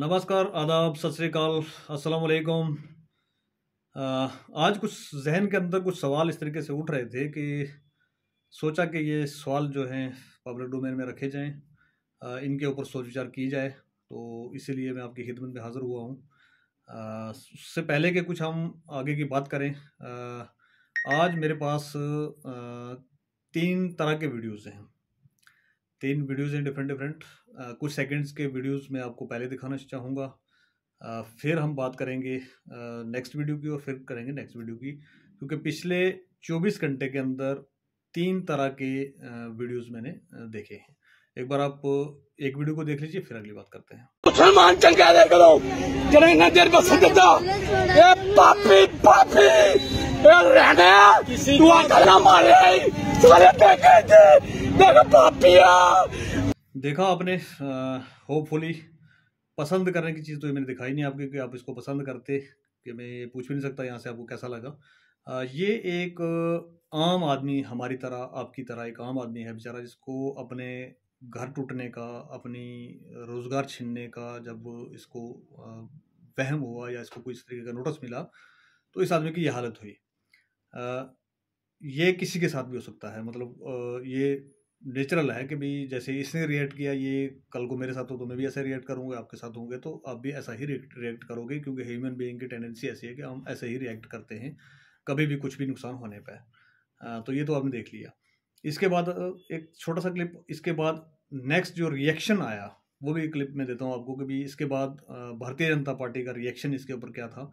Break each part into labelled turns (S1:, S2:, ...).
S1: नमस्कार आदाब सत श्रीकाल अस्सलाम वालेकुम आज कुछ जहन के अंदर कुछ सवाल इस तरीके से उठ रहे थे कि सोचा कि ये सवाल जो हैं पब्लिक डोमेन में रखे जाएं इनके ऊपर सोच विचार की जाए तो इसीलिए मैं आपकी खिदमत में हाज़िर हुआ हूँ उससे पहले के कुछ हम आगे की बात करें आज मेरे पास तीन तरह के वीडियोज़ हैं तीन वीडियोज़ हैं डिफरेंट डिफरेंट कुछ सेकंड्स के वीडियोस मैं आपको पहले दिखाना चाहूँगा फिर हम बात करेंगे नेक्स्ट वीडियो की और फिर करेंगे नेक्स्ट वीडियो की क्योंकि पिछले 24 घंटे के अंदर तीन तरह के वीडियोस मैंने देखे हैं एक बार आप एक वीडियो को देख लीजिए फिर अगली बात करते हैं मुसलमान चंगा करो देर बस देखा आपने होपफुली पसंद करने की चीज़ तो ये मैंने दिखाई नहीं आपके कि आप इसको पसंद करते कि मैं ये पूछ भी नहीं सकता यहाँ से आपको कैसा लगा आ, ये एक आम आदमी हमारी तरह आपकी तरह एक आम आदमी है बेचारा जिसको अपने घर टूटने का अपनी रोज़गार छीनने का जब इसको वहम हुआ या इसको कोई इस तरीके का नोटिस मिला तो इस आदमी की यह हालत हुई आ, ये किसी के साथ भी हो सकता है मतलब ये नेचुरल है कि भाई जैसे इसने रिएक्ट किया ये कल को मेरे साथ हो तो मैं भी ऐसे रिएक्ट करूँगा आपके साथ होंगे तो आप भी ऐसा ही रिएक्ट करोगे क्योंकि ह्यूमन बीइंग की टेंडेंसी ऐसी है कि हम ऐसे ही रिएक्ट करते हैं कभी भी कुछ भी नुकसान होने पर तो ये तो आपने देख लिया इसके बाद एक छोटा सा क्लिप इसके बाद नेक्स्ट जो रिएक्शन आया वो भी क्लिप में देता हूँ आपको कि भाई इसके बाद भारतीय जनता पार्टी का रिएक्शन इसके ऊपर क्या था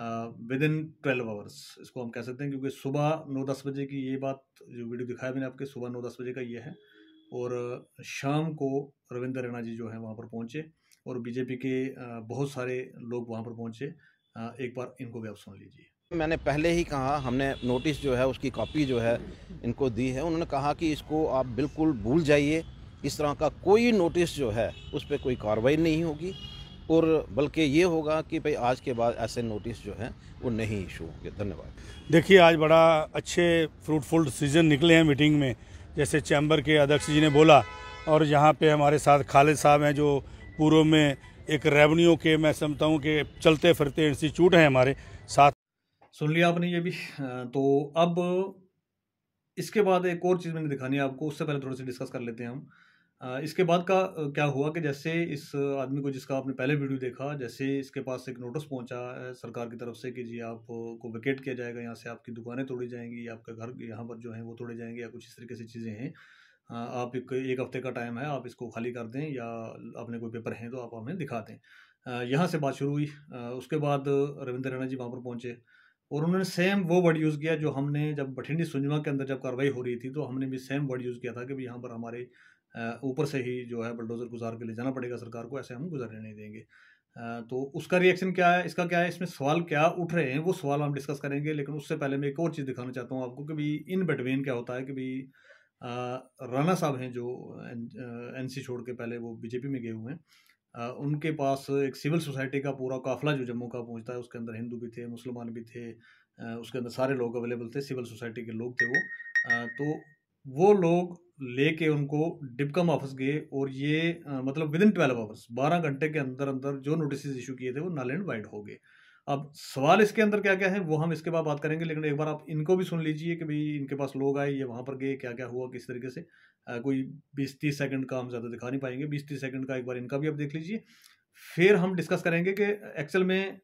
S1: विद इन ट्वेल्व आवर्स इसको हम कह सकते हैं क्योंकि सुबह नौ दस बजे की ये बात जो वीडियो दिखाया मैंने आपके सुबह नौ दस बजे का ये है और शाम को रविंद्र रैना जी जो है वहाँ पर पहुँचे और बीजेपी के बहुत सारे लोग वहाँ पर पहुँचे एक बार इनको भी आप सुन लीजिए मैंने पहले ही कहा हमने नोटिस जो है उसकी कॉपी जो है इनको दी है उन्होंने कहा कि इसको आप बिल्कुल भूल जाइए इस तरह का कोई नोटिस जो है उस पर कोई कार्रवाई नहीं होगी और बल्कि ये होगा कि भाई आज के बाद ऐसे नोटिस जो हैं वो नहीं इशू होंगे धन्यवाद देखिए आज बड़ा अच्छे फ्रूटफुल डिसीजन निकले हैं मीटिंग में जैसे चैम्बर के अध्यक्ष जी ने बोला और यहाँ पे हमारे साथ खालिद साहब हैं जो पूर्व में एक रेवन्यू के मैं समझता हूँ कि चलते फिरते इंस्टीट्यूट हैं हमारे साथ सुन लिया आपने ये भी तो अब इसके बाद एक और चीज़ मैंने दिखानी है आपको उससे पहले थोड़ी सी डिस्कस कर लेते हैं हम इसके बाद का क्या हुआ कि जैसे इस आदमी को जिसका आपने पहले वीडियो देखा जैसे इसके पास एक नोटिस पहुंचा है सरकार की तरफ से कि जी आपको वैकेट किया जाएगा यहाँ से आपकी दुकानें तोड़ी जाएंगी आपका घर यहाँ पर जो है वो तोड़े जाएंगे या कुछ इस तरीके से चीज़ें हैं आप एक एक हफ्ते का टाइम है आप इसको खाली कर दें या आपने कोई पेपर हैं तो आप हमें दिखा दें यहाँ से बात शुरू हुई उसके बाद रविंद्र रैना जी वहाँ पर पहुँचे और उन्होंने सेम वो वर्ड यूज़ किया जो हमने जब बठिंडी सुंजमा के अंदर जब कार्रवाई हो रही थी तो हमने भी सेम वर्ड यूज़ किया था कि भाई यहाँ पर हमारे ऊपर से ही जो है बुलडोज़र गुजार के ले जाना पड़ेगा सरकार को ऐसे हम गुजारने नहीं देंगे तो उसका रिएक्शन क्या है इसका क्या है इसमें सवाल क्या उठ रहे हैं वो सवाल हम डिस्कस करेंगे लेकिन उससे पहले मैं एक और चीज़ दिखाना चाहता हूँ आपको कि भाई इन बिटवीन क्या होता है कि भाई राणा साहब हैं जो एन सी छोड़ के पहले वो बीजेपी में गए हुए हैं उनके पास एक सिविल सोसाइटी का पूरा काफिला जो जम्मू का पहुँचता है उसके अंदर हिंदू भी थे मुसलमान भी थे उसके अंदर सारे लोग अवेलेबल थे सिविल सोसाइटी के लोग थे वो तो वो लोग लेके उनको डिपकम ऑफिस गए और ये आ, मतलब विद इन ट्वेल्व आवर्स बारह घंटे के अंदर अंदर जो नोटिस इशू किए थे वो नल एंड वाइड हो गए अब सवाल इसके अंदर क्या क्या है वो हम इसके बाद बात करेंगे लेकिन एक बार आप इनको भी सुन लीजिए कि भाई इनके पास लोग आए ये वहाँ पर गए क्या क्या हुआ किस तरीके से आ, कोई बीस तीस सेकेंड का हम ज़्यादा दिखा नहीं पाएंगे बीस तीस सेकेंड का एक बार इनका भी आप देख लीजिए फिर हम डिस्कस करेंगे कि एक्चुअल में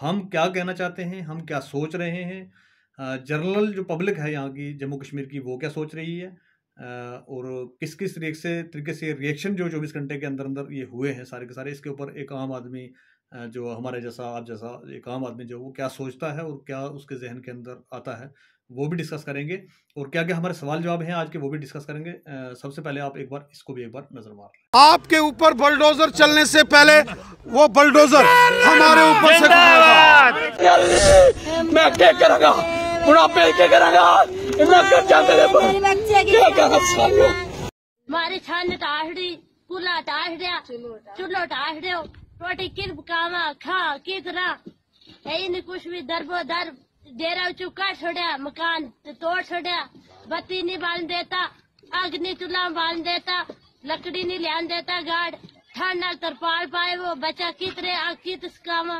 S1: हम क्या कहना चाहते हैं हम क्या सोच रहे हैं जनरल जो पब्लिक है यहाँ की जम्मू कश्मीर की वो क्या सोच रही है और किस किस तरीके से तरीके से रिएक्शन जो चौबीस घंटे के अंदर अंदर ये हुए हैं सारे के सारे इसके ऊपर एक आम आदमी जो हमारे जैसा आप जैसा एक आम आदमी जो वो क्या सोचता है और क्या उसके जहन के अंदर आता है वो भी डिस्कस करेंगे और क्या क्या हमारे सवाल जवाब हैं आज के वो भी डिस्कस करेंगे सबसे पहले आप एक बार इसको भी एक बार नजर मार आपके ऊपर बलडोजर चलने से पहले वो बलडोजर हमारे ऊपर से मैं क्या करूंगा ਹੁਣ ਆਪੇ ਕੀ ਕਰਾਂਗਾ ਇਹਨਾਂ ਕਰਜ਼ਾ ਤੇਰੇ रोटी किर कावा खा की कुछ भी दरबो दर डेरा चुका छोड़ा मकान तोड़ छोड़ा बत्ती नहीं बाल देता अग नहीं चूल्हा बाल देता लकड़ी नहीं लिया देता गार्ड ठंड नरपाल पाए वो बच्चा कितरे अग कित कावा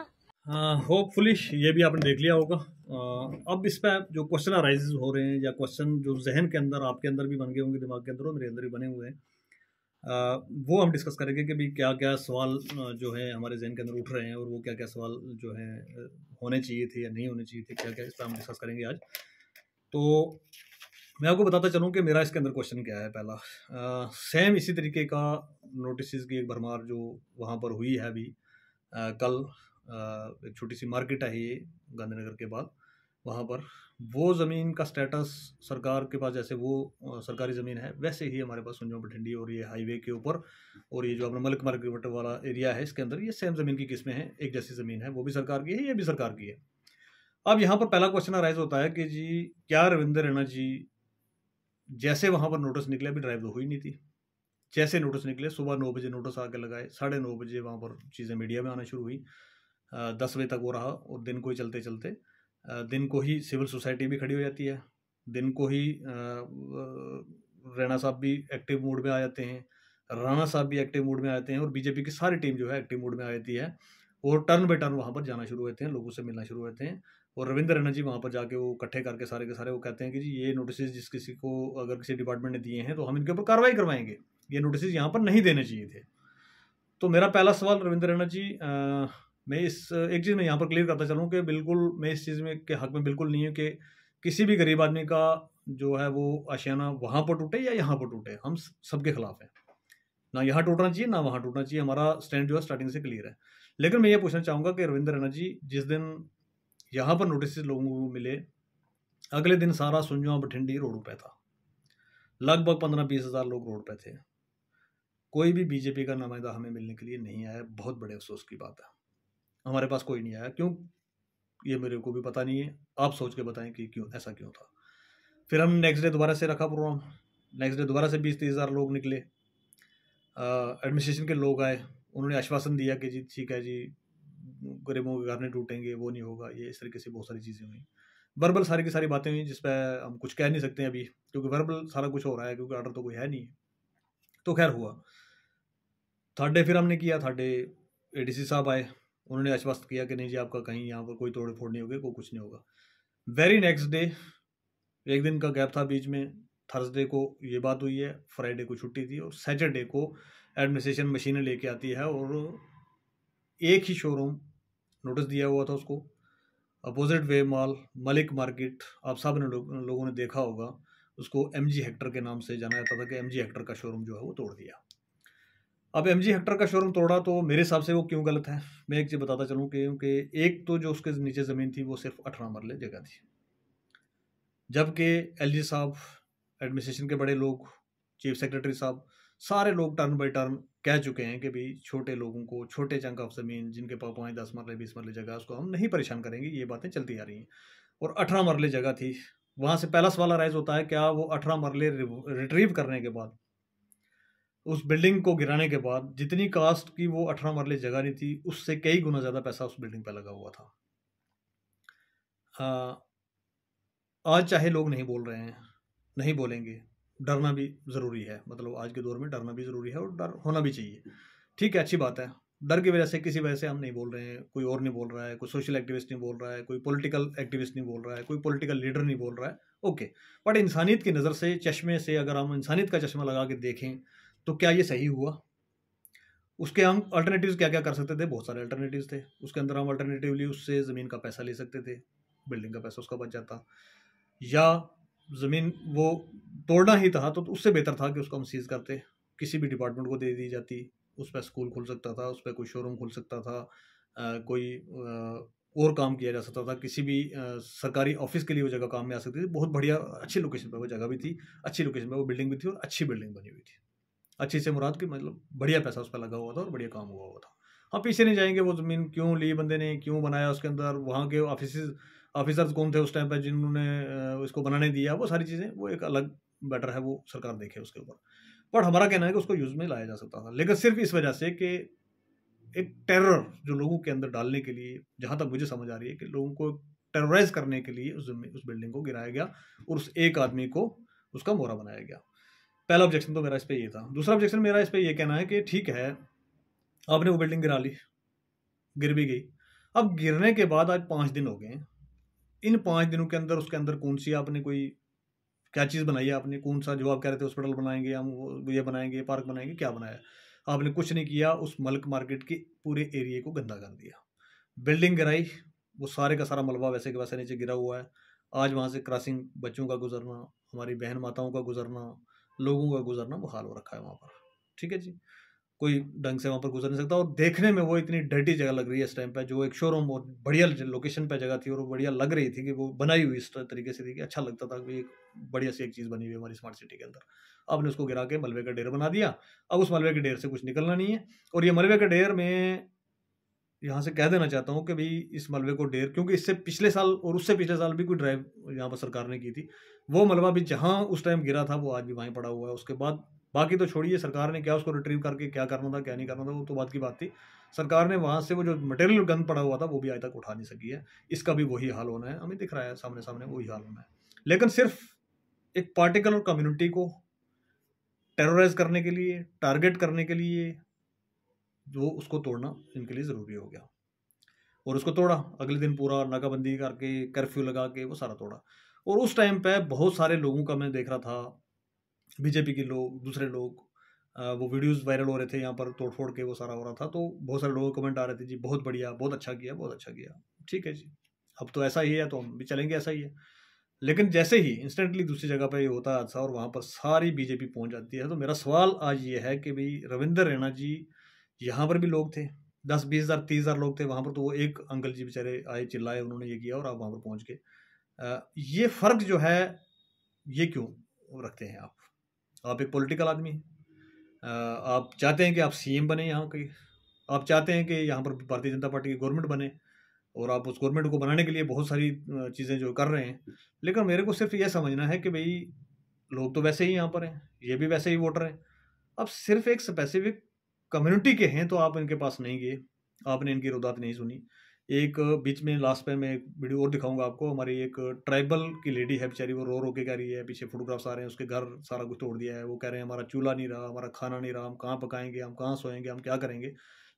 S1: होपफुली हाँ, ये भी आपने देख लिया होगा uh, अब इस पर जो क्वेश्चन अराइज हो रहे हैं या क्वेश्चन जो जहन के अंदर आपके अंदर भी बन गए होंगे दिमाग के अंदर और मेरे अंदर भी बने हुए हैं uh, वो हम डिस्कस करेंगे कि भाई क्या क्या सवाल जो है हमारे जहन के अंदर उठ रहे हैं और वो क्या क्या सवाल जो है होने चाहिए थे या नहीं होने चाहिए थे क्या क्या इस पर हम डिस्कस करेंगे आज तो मैं आपको बताता चलूँ कि मेरा इसके अंदर क्वेश्चन क्या है पहला सेम सेम इसी तरीके का नोटिस की एक भरमार जो वहाँ पर हुई है अभी कल एक छोटी सी मार्केट है ये गांधीनगर के बाद वहाँ पर वो ज़मीन का स्टेटस सरकार के पास जैसे वो सरकारी ज़मीन है वैसे ही हमारे पास सुनजो बठिंडी और ये हाईवे के ऊपर और ये जो अपना मलिक मार्केट वाला एरिया है इसके अंदर ये सेम ज़मीन की किस्में हैं एक जैसी ज़मीन है वो भी सरकार की है ये भी सरकार की है अब यहाँ पर पहला क्वेश्चन अराइज होता है कि जी क्या रविंद्र रैना जी जैसे वहाँ पर नोटिस निकले अभी ड्राइव तो हुई नहीं थी जैसे नोटिस निकले सुबह नौ बजे नोटिस आके लगाए साढ़े नौ बजे वहाँ पर चीज़ें मीडिया में आना शुरू हुई दस बजे तक वो रहा और दिन को ही चलते चलते दिन को ही सिविल सोसाइटी भी खड़ी हो जाती है दिन को ही रैना साहब भी एक्टिव मूड में आ जाते हैं राणा साहब भी एक्टिव मूड में आते हैं और बीजेपी की सारी टीम जो है एक्टिव मूड में आ जाती है और टर्न बाई टर्न वहाँ पर जाना शुरू होते हैं लोगों से मिलना शुरू होते हैं और रविंद्र रैना जी वहाँ पर जाके वो इकट्ठे करके सारे के सारे वो कहते हैं कि जी ये नोटिस जिस किसी को अगर किसी डिपार्टमेंट ने दिए हैं तो हम इनके ऊपर कार्रवाई करवाएंगे ये नोटिस यहाँ पर नहीं देने चाहिए थे तो मेरा पहला सवाल रविंद्र रैना जी मैं इस एक चीज़ मैं यहाँ पर क्लियर करता चलूँ कि बिल्कुल मैं इस चीज़ में के हक में बिल्कुल नहीं हूँ कि किसी भी गरीब आदमी का जो है वो आशियाना वहाँ पर टूटे या यहाँ पर टूटे हम सबके खिलाफ हैं ना यहाँ टूटना चाहिए ना वहाँ टूटना चाहिए हमारा स्टैंड जो है स्टार्टिंग से क्लियर है लेकिन मैं ये पूछना चाहूँगा कि रविंद्र रैना जी जिस दिन यहाँ पर नोटिस लोगों को मिले अगले दिन सारा सुनजुआ बठिंडी रोडों पर था लगभग पंद्रह बीस हज़ार लोग रोड पर थे कोई भी बीजेपी का नुमाइंदा हमें मिलने के लिए नहीं आया बहुत बड़े अफसोस की बात है हमारे पास कोई नहीं आया क्यों ये मेरे को भी पता नहीं है आप सोच के बताएं कि क्यों ऐसा क्यों था फिर हम नेक्स्ट डे दोबारा से रखा प्रोग्राम नेक्स्ट डे दोबारा से बीस तीस हज़ार लोग निकले एडमिनिस्ट्रेशन के लोग आए उन्होंने आश्वासन दिया कि जी ठीक है जी गरीबों के घर नहीं टूटेंगे वो नहीं होगा ये इस तरीके से बहुत सारी चीज़ें हुई वर्बल सारी की सारी बातें हुई जिस पर हम कुछ कह नहीं सकते अभी क्योंकि वर्बल सारा कुछ हो रहा है क्योंकि आर्डर तो कोई है नहीं तो खैर हुआ थर्ड डे फिर हमने किया थर्ड डे ए साहब आए उन्होंने आश्वस्त किया कि नहीं जी आपका कहीं यहाँ पर कोई तोड़ फोड़ नहीं होगी कोई कुछ नहीं होगा वेरी नेक्स्ट डे एक दिन का गैप था बीच में थर्सडे को ये बात हुई है फ्राइडे को छुट्टी थी और सैटरडे को एडमिनिस्ट्रेशन मशीनें लेके आती है और एक ही शोरूम नोटिस दिया हुआ था उसको opposite way mall Malik market आप सब ने लोगों ने देखा होगा उसको एम जी हेक्टर के नाम से जाना जाता था कि एम जी हेक्टर का शोरूम जो है वो तोड़ दिया अब एम जी हेक्टर का शोरूम तोड़ा तो मेरे हिसाब से वो क्यों गलत है मैं एक चीज़ बताता चलूँ क्योंकि एक तो जो उसके नीचे ज़मीन थी वो सिर्फ अठारह मरले जगह थी जबकि एल जी साहब एडमिनिस्ट्रेशन के बड़े लोग चीफ सेक्रेटरी साहब सारे लोग टर्न बाई टर्न कह चुके हैं कि भाई छोटे लोगों को छोटे चंक ऑफ ज़मीन जिनके पास पाँच दस मरले बीस मरले जगह उसको हम नहीं परेशान करेंगे ये बातें चलती आ रही हैं और अठारह मरले जगह थी वहाँ से पहला सवाल राइज होता है क्या वो अठारह मरले रिट्रीव करने के बाद उस बिल्डिंग को गिराने के बाद जितनी कास्ट की वो अठारह मरले जगह नहीं थी उससे कई गुना ज़्यादा पैसा उस बिल्डिंग पर लगा हुआ था आज चाहे लोग नहीं बोल रहे हैं नहीं बोलेंगे डरना भी ज़रूरी है मतलब आज के दौर में डरना भी ज़रूरी है और डर होना भी चाहिए ठीक है अच्छी बात है डर की वजह से किसी वजह से हम नहीं बोल रहे हैं कोई और नहीं बोल रहा है कोई सोशल एक्टिविस्ट नहीं बोल रहा है कोई पॉलिटिकल एक्टिविस्ट नहीं बोल रहा है कोई पॉलिटिकल लीडर नहीं बोल रहा है ओके बट इंसानियत की नज़र से चश्मे से अगर हम इंसानियत का चश्मा लगा के देखें तो क्या ये सही हुआ उसके हम अल्टरनेटिव्स क्या क्या कर सकते थे बहुत सारे अल्टरनेटिव्स थे उसके अंदर हम अल्टरनेटिवली उससे ज़मीन का पैसा ले सकते थे बिल्डिंग का पैसा उसका बच जाता या ज़मीन वो तोड़ना ही था तो उससे बेहतर था कि उसको हम सीज़ करते किसी भी डिपार्टमेंट को दे दी जाती उस पर स्कूल खुल सकता था उस पर कोई शोरूम खुल सकता था आ, कोई आ, और काम किया जा सकता था किसी भी आ, सरकारी ऑफिस के लिए वो जगह काम में आ सकती थी बहुत बढ़िया अच्छी लोकेशन पर वो जगह भी थी अच्छी लोकेशन पर वो बिल्डिंग भी थी और अच्छी बिल्डिंग बनी हुई थी अच्छे से मुराद की मतलब बढ़िया पैसा उस पर लगा हुआ था और बढ़िया काम हुआ हुआ था हम हाँ, पीछे नहीं जाएंगे वो ज़मीन क्यों ली बंदे ने क्यों बनाया उसके अंदर वहाँ के ऑफिस ऑफिसर्स कौन थे उस टाइम पर जिन्होंने इसको बनाने दिया वो सारी चीज़ें वो एक अलग बेटर है वो सरकार देखे उसके ऊपर बट हमारा कहना है कि उसको यूज़ में लाया जा सकता था लेकिन सिर्फ इस वजह से कि एक टेरर जो लोगों के अंदर डालने के लिए जहाँ तक मुझे समझ आ रही है कि लोगों को टेरराइज करने के लिए उस उस बिल्डिंग को गिराया गया और उस एक आदमी को उसका मोहरा बनाया गया पहला ऑब्जेक्शन तो मेरा इस पर ये था दूसरा ऑब्जेक्शन मेरा इस पर यह कहना है कि ठीक है आपने वो बिल्डिंग गिरा ली गिर भी गई अब गिरने के बाद आज पाँच दिन हो गए इन पाँच दिनों के अंदर उसके अंदर कौन सी आपने कोई क्या चीज़ बनाई है आपने कौन सा जो आप कह रहे थे हॉस्पिटल बनाएंगे हम ये बनाएंगे पार्क बनाएंगे क्या बनाया आपने कुछ नहीं किया उस मलक मार्केट के पूरे एरिए को गंदा कर दिया बिल्डिंग गिराई वो सारे का सारा मलबा वैसे के वैसे नीचे गिरा हुआ है आज वहाँ से क्रॉसिंग बच्चों का गुजरना हमारी बहन माताओं का गुजरना लोगों का गुजरना मुहाल हो रखा है वहाँ पर ठीक है जी कोई ढंग से वहाँ पर गुजर नहीं सकता और देखने में वो इतनी डर्टी जगह लग रही है इस टाइम पे जो एक शोरूम और बढ़िया लोकेशन पे जगह थी और वो बढ़िया लग रही थी कि वो बनाई हुई इस तरीके से थी कि अच्छा लगता था कि एक बढ़िया सी एक चीज़ बनी हुई हमारी स्मार्ट सिटी के अंदर आपने उसको गिरा के मलबे का ढेर बना दिया अब उस मलबे के ढेर से कुछ निकलना नहीं है और ये मलबे के ढेर में यहाँ से कह देना चाहता हूँ कि भाई इस मलबे को डेर क्योंकि इससे पिछले साल और उससे पिछले साल भी कोई ड्राइव यहाँ पर सरकार ने की थी वो मलबा भी जहाँ उस टाइम गिरा था वो आज भी वहीं पड़ा हुआ है उसके बाद बाकी तो छोड़िए सरकार ने क्या उसको रिट्रीव करके क्या करना था क्या नहीं करना था वो तो बात की बात थी सरकार ने वहाँ से वो जो मटेरियल गंद पड़ा हुआ था वो भी आज तक उठा नहीं सकी है इसका भी वही हाल होना है हमें दिख रहा है सामने सामने वही हाल होना है लेकिन सिर्फ एक पार्टिकुलर कम्युनिटी को टेरोराइज करने के लिए टारगेट करने के लिए वो उसको तोड़ना इनके लिए ज़रूरी हो गया और उसको तोड़ा अगले दिन पूरा नाकाबंदी करके कर्फ्यू लगा के वो सारा तोड़ा और उस टाइम पे बहुत सारे लोगों का मैं देख रहा था बीजेपी के लोग दूसरे लोग वो वीडियोस वायरल हो रहे थे यहाँ पर तोड़ फोड़ के वो सारा हो रहा था तो बहुत सारे लोगों कमेंट आ रहे थे जी बहुत बढ़िया बहुत अच्छा किया बहुत अच्छा किया ठीक है जी अब तो ऐसा ही है तो हम भी चलेंगे ऐसा ही है लेकिन जैसे ही इंस्टेंटली दूसरी जगह पर ये होता है हादसा और वहाँ पर सारी बीजेपी पहुँच जाती है तो मेरा सवाल आज ये है कि भाई रविंदर रैना जी यहाँ पर भी लोग थे दस बीस हज़ार तीस हज़ार लोग थे वहाँ पर तो वो एक अंकल जी बेचारे आए चिल्लाए उन्होंने ये किया और आप वहाँ पर पहुँच गए ये फ़र्क जो है ये क्यों रखते हैं आप आप एक पॉलिटिकल आदमी हैं आप चाहते हैं कि आप सीएम बने यहाँ के आप चाहते हैं कि यहाँ पर भारतीय जनता पार्टी की गवर्नमेंट बने और आप उस गवर्नमेंट को बनाने के लिए बहुत सारी चीज़ें जो कर रहे हैं लेकिन मेरे को सिर्फ ये समझना है कि भाई लोग तो वैसे ही यहाँ पर हैं ये भी वैसे ही वोटर हैं अब सिर्फ एक स्पेसिफिक कम्युनिटी के हैं तो आप इनके पास नहीं गए आपने इनकी रुदात नहीं सुनी एक बीच में लास्ट में मैं एक वीडियो और दिखाऊंगा आपको हमारी एक ट्राइबल की लेडी है बेचारी वो रो रो के कह रही है पीछे फोटोग्राफ्स आ रहे हैं उसके घर सारा कुछ तोड़ दिया है वो कह रहे हैं हमारा चूल्हा नहीं रहा हमारा खाना नहीं रहा हम कहाँ पकाएंगे हम कहाँ सोएंगे हम क्या करेंगे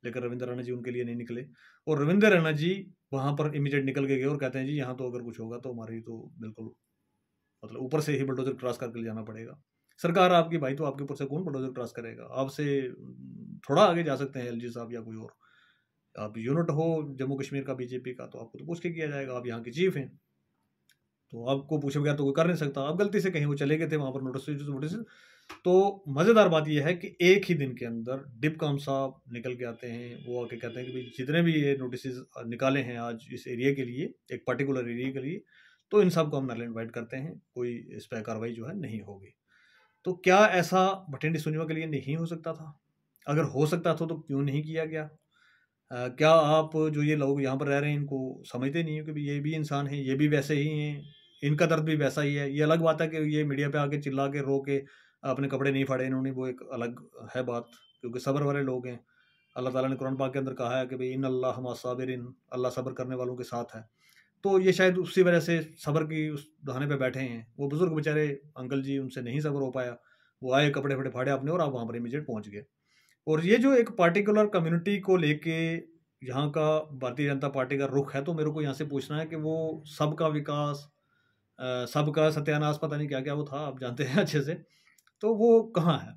S1: लेकिन रविंद्र राणा जी उनके लिए नहीं निकले और रविंद्र राणा जी वहाँ पर इमीडिएट निकल के गए और कहते हैं जी यहाँ तो अगर कुछ होगा तो हमारी तो बिल्कुल मतलब ऊपर से ही बल्डोजर क्रॉस करके ले जाना पड़ेगा सरकार आपकी भाई तो आपके ऊपर से कौन बुलडोजर क्रॉस करेगा आपसे हम्म, थोड़ा आगे जा सकते हैं एल साहब या कोई और आप यूनिट हो जम्मू कश्मीर का बीजेपी का तो आपको तो पूछ के किया जाएगा आप यहाँ के चीफ हैं तो आपको पूछे बगैर तो कोई कर नहीं सकता आप गलती से कहीं वो चले गए थे वहाँ पर नोटिस नोटिस तो मज़ेदार बात यह है कि एक ही दिन के अंदर डिप काम साहब निकल के आते हैं वो आके कहते हैं कि भाई जितने भी ये नोटिस निकाले हैं आज इस एरिया के लिए एक पर्टिकुलर एरिया के लिए तो इन सब को हम नाले इन्वाइट करते हैं कोई इस पर कार्रवाई जो है नहीं होगी तो क्या ऐसा भटिंडी सुनिमा के लिए नहीं हो सकता था अगर हो सकता था तो क्यों नहीं किया गया आ, क्या आप जो ये लोग यहाँ पर रह रहे हैं इनको समझते नहीं हो कि ये भी इंसान हैं ये भी वैसे ही हैं इनका दर्द भी वैसा ही है ये अलग बात है कि ये मीडिया पे आके चिल्ला के रो के अपने कपड़े नहीं फाड़े इन्होंने वो एक अलग है बात क्योंकि सब्र वाले लोग हैं अल्लाह ताला ने कुरान पाक के अंदर कहा है कि भाई इन अल्लाह हम साबिर इन अल्लाह सब्र करने वालों के साथ है तो ये शायद उसी वजह से सबर की उस दहाने पे बैठे हैं वो बुज़ुर्ग बेचारे अंकल जी उनसे नहीं सबर हो पाया वो आए कपड़े फटे फाड़े अपने और आप वहाँ पर इमीजिएट पहुँच गए और ये जो एक पार्टिकुलर कम्युनिटी को लेके यहाँ का भारतीय जनता पार्टी का रुख है तो मेरे को यहाँ से पूछना है कि वो सबका विकास सबका सत्यानाश पता नहीं क्या क्या वो था आप जानते हैं अच्छे से तो वो कहाँ है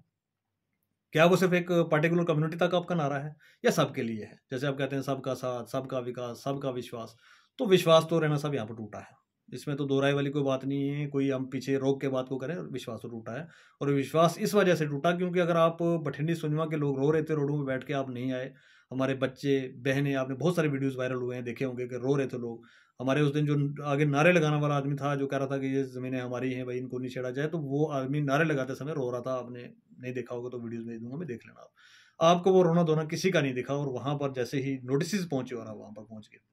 S1: क्या वो सिर्फ एक पर्टिकुलर कम्युनिटी तक आपका नारा है या सबके लिए है जैसे आप कहते हैं सबका साथ सबका विकास सबका विश्वास तो विश्वास तो रहना साहब यहाँ पर टूटा है इसमें तो दोहराई वाली कोई बात नहीं है कोई हम पीछे रोक के बात को करें विश्वास तो टूटा है और विश्वास इस वजह से टूटा क्योंकि अगर आप बठिंडी सुनवा के लोग रो रहे थे रोडों में बैठ के आप नहीं आए हमारे बच्चे बहनें आपने बहुत सारे वीडियोस वायरल हुए हैं देखे होंगे कि रो रहे थे लोग हमारे उस दिन जो आगे नारे लगाने वाला आदमी था जो कह रहा था कि ये ज़मीनें हमारी हैं भाई इनको नहीं छेड़ा जाए तो वो आदमी नारे लगाते समय रो रहा था आपने नहीं देखा होगा तो वीडियोज़ भेज दूंगा मैं देख लेना आप आपको वो रोना धोना किसी का नहीं दिखा और वहाँ पर जैसे ही नोटिस पहुँचे और आप वहाँ पर पहुँच गए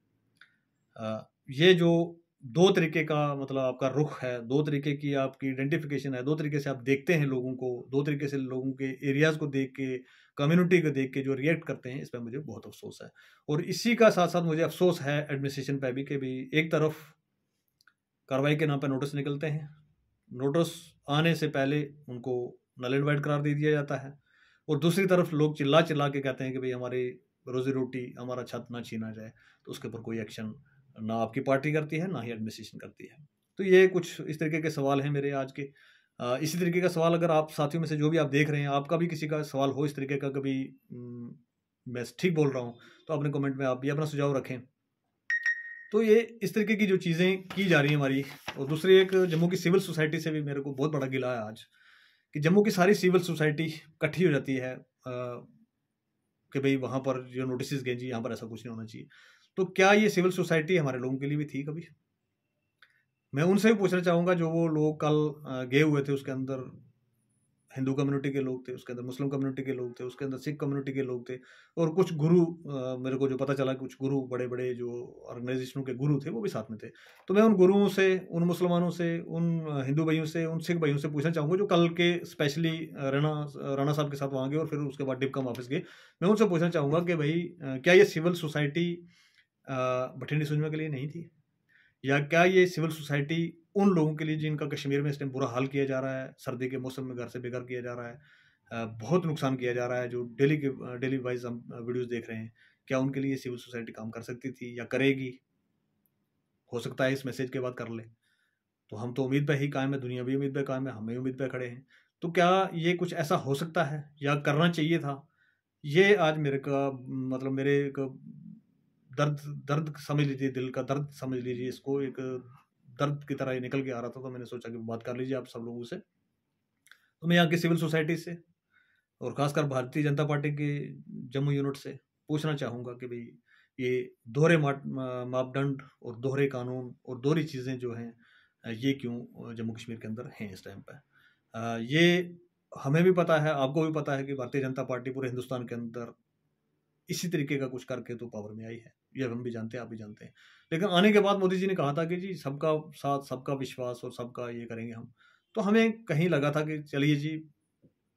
S1: ये जो दो तरीके का मतलब आपका रुख है दो तरीके की आपकी आइडेंटिफिकेशन है दो तरीके से आप देखते हैं लोगों को दो तरीके से लोगों के एरियाज़ को देख के कम्युनिटी को देख के जो रिएक्ट करते हैं इस पर मुझे बहुत अफसोस है और इसी का साथ साथ मुझे अफसोस है एडमिनिस्ट्रेशन पर भी कि भी एक तरफ कार्रवाई के नाम पर नोटिस निकलते हैं नोटिस आने से पहले उनको नल इन्वाइट करार दे दिया जाता है और दूसरी तरफ लोग चिल्ला चिल्ला के कहते हैं कि भाई हमारी रोजी रोटी हमारा छत ना छीना जाए तो उसके ऊपर कोई एक्शन ना आपकी पार्टी करती है ना ही एडमिनिस्ट्रेशन करती है तो ये कुछ इस तरीके के सवाल हैं मेरे आज के इसी तरीके का सवाल अगर आप साथियों में से जो भी आप देख रहे हैं आपका भी किसी का सवाल हो इस तरीके का कभी मैं ठीक बोल रहा हूँ तो अपने कमेंट में आप भी अपना सुझाव रखें तो ये इस तरीके की जो चीज़ें की जा रही हैं हमारी और दूसरी एक जम्मू की सिविल सोसाइटी से भी मेरे को बहुत बड़ा गिला है आज कि जम्मू की सारी सिविल सोसाइटी इकट्ठी हो जाती है आ, कि भाई वहाँ पर जो नोटिस गए जी यहाँ पर ऐसा कुछ नहीं होना चाहिए तो क्या ये सिविल सोसाइटी हमारे लोगों के लिए भी थी कभी मैं उनसे भी पूछना चाहूँगा जो वो लोग कल गए हुए थे उसके अंदर हिंदू कम्युनिटी के लोग थे उसके अंदर मुस्लिम कम्युनिटी के लोग थे उसके अंदर सिख कम्युनिटी के लोग थे और कुछ गुरु मेरे को जो पता चला कुछ गुरु बड़े बड़े जो ऑर्गेनाइजेशनों के गुरु थे वो भी साथ में थे तो मैं उन गुरुओं से उन मुसलमानों से उन हिंदू भाइयों से उन सिख भाइयों से पूछना चाहूँगा जो कल के स्पेशली राणा राणा साहब के साथ वहाँ गए और फिर उसके बाद डिपकम ऑफिस गए मैं उनसे पूछना चाहूँगा कि भाई क्या ये सिविल सोसाइटी बठिंडी सुजमा के लिए नहीं थी या क्या ये सिविल सोसाइटी उन लोगों के लिए जिनका कश्मीर में इस टाइम बुरा हाल किया जा रहा है सर्दी के मौसम में घर से बेघर किया जा रहा है बहुत नुकसान किया जा रहा है जो डेली के डेली वाइज हम वीडियोज़ देख रहे हैं क्या उनके लिए सिविल सोसाइटी काम कर सकती थी या करेगी हो सकता है इस मैसेज के बाद कर ले तो हम तो उम्मीद पर ही कायम है दुनिया भी उम्मीद पर कायम है हमें उम्मीद पर खड़े हैं तो क्या ये कुछ ऐसा हो सकता है या करना चाहिए था ये आज मेरे का मतलब मेरे दर्द दर्द समझ लीजिए दिल का दर्द समझ लीजिए इसको एक दर्द की तरह ही निकल के आ रहा था तो मैंने सोचा कि बात कर लीजिए आप सब लोगों से तो मैं यहाँ की सिविल सोसाइटी से और ख़ासकर भारतीय जनता पार्टी के जम्मू यूनिट से पूछना चाहूँगा कि भाई ये दोहरे मापदंड और दोहरे कानून और दोहरी चीज़ें जो हैं ये क्यों जम्मू कश्मीर के अंदर हैं इस टाइम पर ये हमें भी पता है आपको भी पता है कि भारतीय जनता पार्टी पूरे हिंदुस्तान के अंदर इसी तरीके का कुछ करके तो पावर में आई है ये हम भी जानते हैं आप भी जानते हैं लेकिन आने के बाद मोदी जी ने कहा था कि जी सबका साथ सबका विश्वास और सबका ये करेंगे हम तो हमें कहीं लगा था कि चलिए जी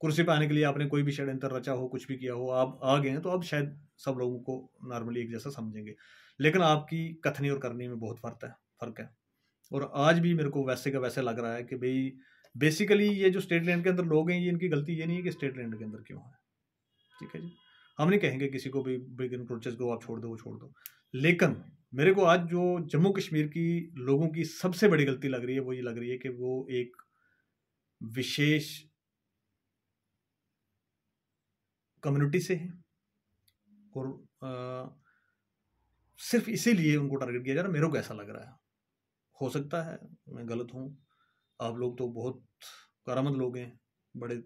S1: कुर्सी पर आने के लिए आपने कोई भी षड्यंत्र रचा हो कुछ भी किया हो आप आ गए हैं तो अब शायद सब लोगों को नॉर्मली एक जैसा समझेंगे लेकिन आपकी कथनी और करनी में बहुत फर्क है फर्क है और आज भी मेरे को वैसे का वैसे लग रहा है कि भाई बेसिकली ये जो स्टेट लैंड के अंदर लोग हैं ये इनकी गलती ये नहीं है कि स्टेट लैंड के अंदर क्यों है ठीक है जी हम नहीं कहेंगे किसी को भी ब्रिग प्रोचेस को आप छोड़ दो वो छोड़ दो लेकिन मेरे को आज जो जम्मू कश्मीर की लोगों की सबसे बड़ी गलती लग रही है वो ये लग रही है कि वो एक विशेष कम्युनिटी से हैं और आ, सिर्फ इसीलिए उनको टारगेट किया जा रहा है मेरे को ऐसा लग रहा है हो सकता है मैं गलत हूँ आप लोग तो बहुत करामद लोग हैं बड़े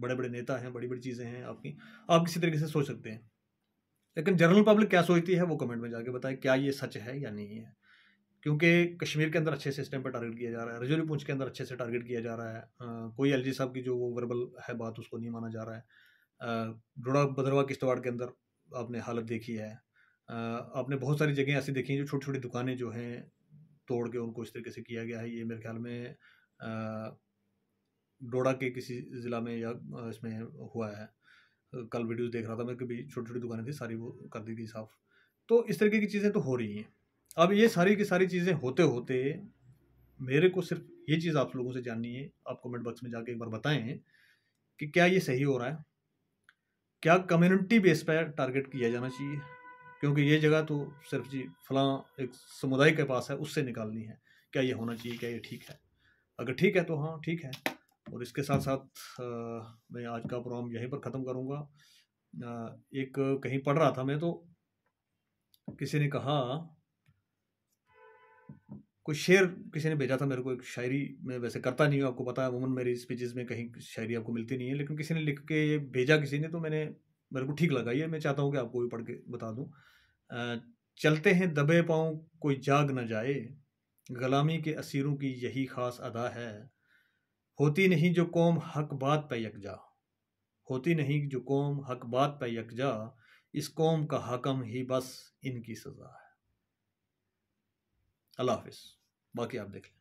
S1: बड़े बड़े नेता हैं बड़ी बड़ी चीज़ें हैं आपकी आप किसी तरीके से सोच सकते हैं लेकिन जनरल पब्लिक क्या सोचती है वो कमेंट में जाके बताएं क्या ये सच है या नहीं है क्योंकि कश्मीर के अंदर अच्छे से सिस्टम पर टारगेट किया जा रहा है रजौली पूंछ के अंदर अच्छे से टारगेट किया जा रहा है आ, कोई एल साहब की जो वो वर्बल है बात उसको नहीं माना जा रहा है डोड़ा भद्रवा किश्तवाड़ के अंदर आपने हालत देखी है आ, आपने बहुत सारी जगह ऐसी देखी हैं जो छोटी छोटी दुकानें जो हैं तोड़ के उनको इस तरीके से किया गया है ये मेरे ख्याल में आ, डोडा के किसी ज़िला में या इसमें हुआ है कल वीडियो देख रहा था मैं कभी छोटी छोटी दुकानें थी सारी वो कर दी गई साफ़ तो इस तरीके की चीज़ें तो हो रही हैं अब ये सारी की सारी चीज़ें होते होते मेरे को सिर्फ ये चीज़ आप लोगों से जाननी है आप कमेंट बॉक्स में जाके एक बार बताएं कि क्या ये सही हो रहा है क्या कम्युनिटी बेस पर टारगेट किया जाना चाहिए क्योंकि ये जगह तो सिर्फ जी फला एक समुदाय के पास है उससे निकालनी है क्या ये होना चाहिए क्या ये ठीक है अगर ठीक है तो हाँ ठीक है और इसके साथ साथ मैं आज का प्रोग्राम यहीं पर ख़त्म करूँगा एक कहीं पढ़ रहा था मैं तो किसी ने कहा कोई शेर किसी ने भेजा था मेरे को एक शायरी मैं वैसे करता नहीं हूँ आपको पता है वुमन मेरी स्पीचेज में कहीं शायरी आपको मिलती नहीं है लेकिन किसी ने लिख के भेजा किसी ने तो मैंने मेरे को ठीक लगा ये मैं चाहता हूँ कि आपको भी पढ़ के बता दूँ चलते हैं दबे पाँव कोई जाग ना जाए गलामी के असीरों की यही खास अदा है होती नहीं जो कौम हक बात पर यकजा होती नहीं जो कौम हक बात पर यकजा इस कौम का हकम ही बस इनकी सज़ा है अल्लाह हाफिज बाकी आप देख लें